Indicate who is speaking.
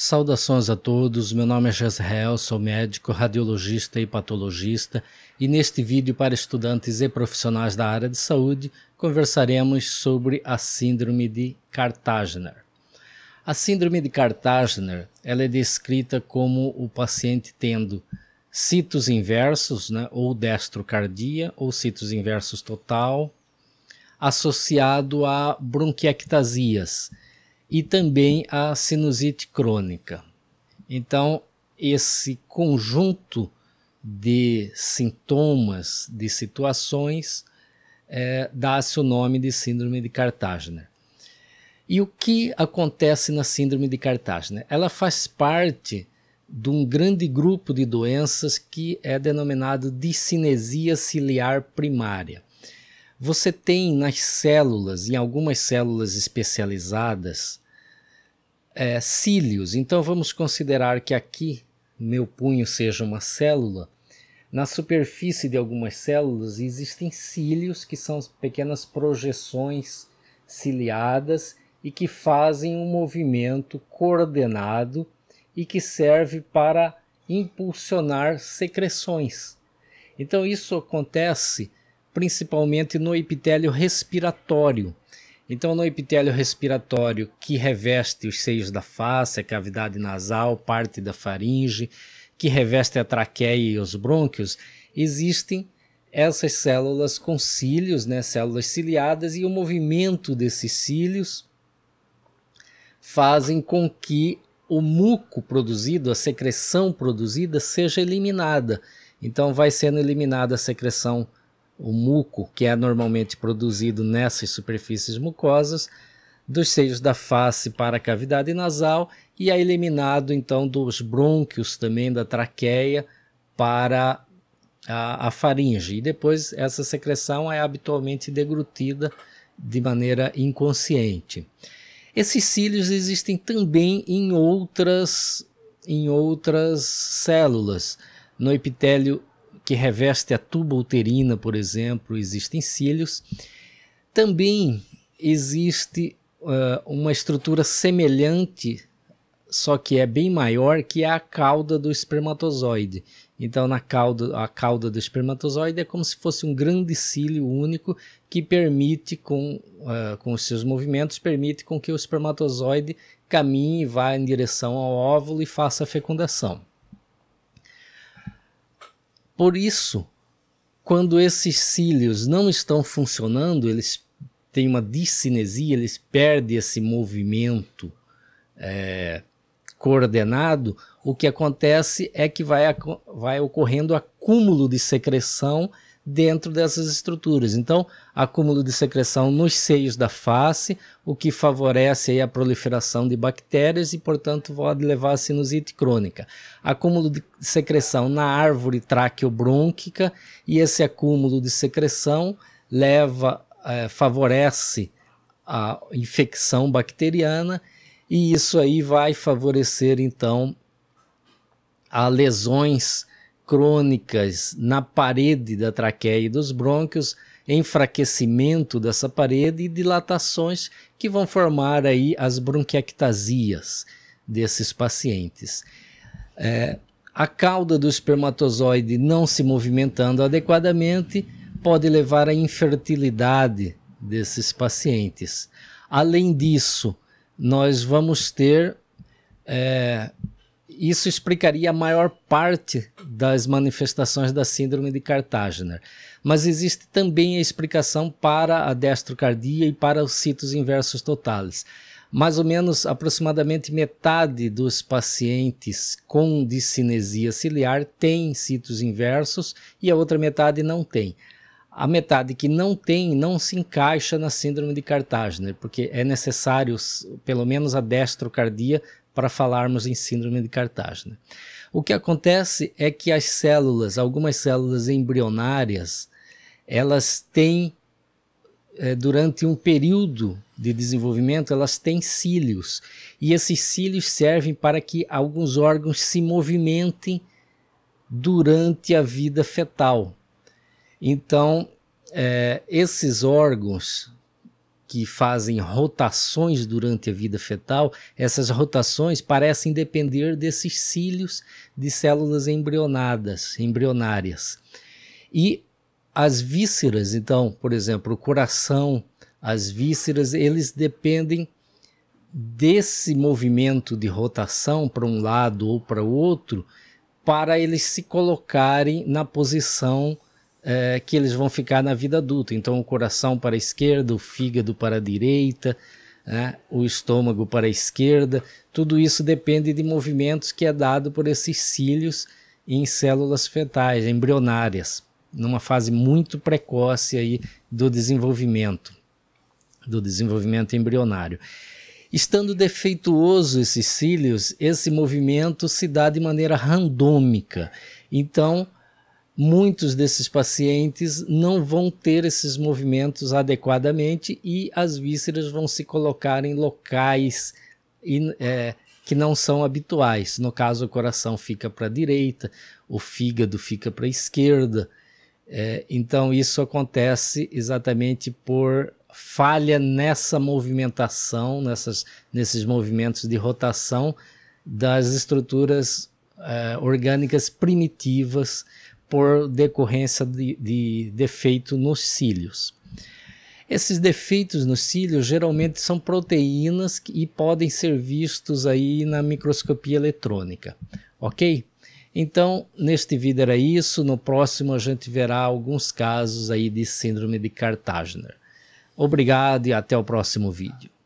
Speaker 1: Saudações a todos, meu nome é Jezreel, sou médico, radiologista e patologista e neste vídeo para estudantes e profissionais da área de saúde conversaremos sobre a Síndrome de Cartagner. A Síndrome de Cartagner ela é descrita como o paciente tendo citos inversos, né, ou destrocardia, ou citos inversos total, associado a bronquiectasias, e também a sinusite crônica. Então, esse conjunto de sintomas, de situações, é, dá-se o nome de Síndrome de Cartagena. E o que acontece na Síndrome de Cartagena? Ela faz parte de um grande grupo de doenças que é denominado de cinesia ciliar primária. Você tem nas células, em algumas células especializadas, é, cílios. Então vamos considerar que aqui meu punho seja uma célula. Na superfície de algumas células existem cílios, que são pequenas projeções ciliadas e que fazem um movimento coordenado e que serve para impulsionar secreções. Então isso acontece principalmente no epitélio respiratório. Então, no epitélio respiratório que reveste os seios da face, a cavidade nasal, parte da faringe, que reveste a traqueia e os brônquios, existem essas células com cílios, né, células ciliadas, e o movimento desses cílios fazem com que o muco produzido, a secreção produzida, seja eliminada. Então, vai sendo eliminada a secreção o muco, que é normalmente produzido nessas superfícies mucosas, dos seios da face para a cavidade nasal e é eliminado então dos brônquios também da traqueia para a, a faringe. E depois essa secreção é habitualmente deglutida de maneira inconsciente. Esses cílios existem também em outras, em outras células, no epitélio que reveste a tuba uterina, por exemplo, existem cílios. Também existe uh, uma estrutura semelhante, só que é bem maior, que é a cauda do espermatozoide. Então, na cauda, a cauda do espermatozoide é como se fosse um grande cílio único que permite, com, uh, com os seus movimentos, permite com que o espermatozoide caminhe, e vá em direção ao óvulo e faça a fecundação. Por isso, quando esses cílios não estão funcionando, eles têm uma discinesia, eles perdem esse movimento é, coordenado, o que acontece é que vai, vai ocorrendo acúmulo de secreção dentro dessas estruturas. Então, acúmulo de secreção nos seios da face, o que favorece a proliferação de bactérias e, portanto, pode levar a sinusite crônica. Acúmulo de secreção na árvore traqueobrônquica e esse acúmulo de secreção leva, eh, favorece a infecção bacteriana e isso aí vai favorecer, então, a lesões crônicas na parede da traqueia e dos brônquios, enfraquecimento dessa parede e dilatações que vão formar aí as bronquiectasias desses pacientes. É, a cauda do espermatozoide não se movimentando adequadamente pode levar à infertilidade desses pacientes. Além disso, nós vamos ter é, isso explicaria a maior parte das manifestações da síndrome de Cartagena. Mas existe também a explicação para a destrocardia e para os citos inversos totais. Mais ou menos aproximadamente metade dos pacientes com discinesia ciliar tem citos inversos e a outra metade não tem. A metade que não tem não se encaixa na síndrome de Cartagena, porque é necessário pelo menos a destrocardia para falarmos em síndrome de Cartagena. O que acontece é que as células, algumas células embrionárias, elas têm, é, durante um período de desenvolvimento, elas têm cílios. E esses cílios servem para que alguns órgãos se movimentem durante a vida fetal. Então, é, esses órgãos que fazem rotações durante a vida fetal, essas rotações parecem depender desses cílios de células embrionadas, embrionárias. E as vísceras, então, por exemplo, o coração, as vísceras, eles dependem desse movimento de rotação para um lado ou para o outro, para eles se colocarem na posição é, que eles vão ficar na vida adulta. Então, o coração para a esquerda, o fígado para a direita, né, o estômago para a esquerda, tudo isso depende de movimentos que é dado por esses cílios em células fetais, embrionárias, numa fase muito precoce aí do desenvolvimento, do desenvolvimento embrionário. Estando defeituoso esses cílios, esse movimento se dá de maneira randômica. Então, muitos desses pacientes não vão ter esses movimentos adequadamente e as vísceras vão se colocar em locais in, é, que não são habituais. No caso, o coração fica para a direita, o fígado fica para a esquerda. É, então, isso acontece exatamente por falha nessa movimentação, nessas, nesses movimentos de rotação das estruturas é, orgânicas primitivas por decorrência de, de defeito nos cílios. Esses defeitos nos cílios geralmente são proteínas e podem ser vistos aí na microscopia eletrônica, ok? Então, neste vídeo era isso, no próximo a gente verá alguns casos aí de síndrome de Cartagena. Obrigado e até o próximo vídeo.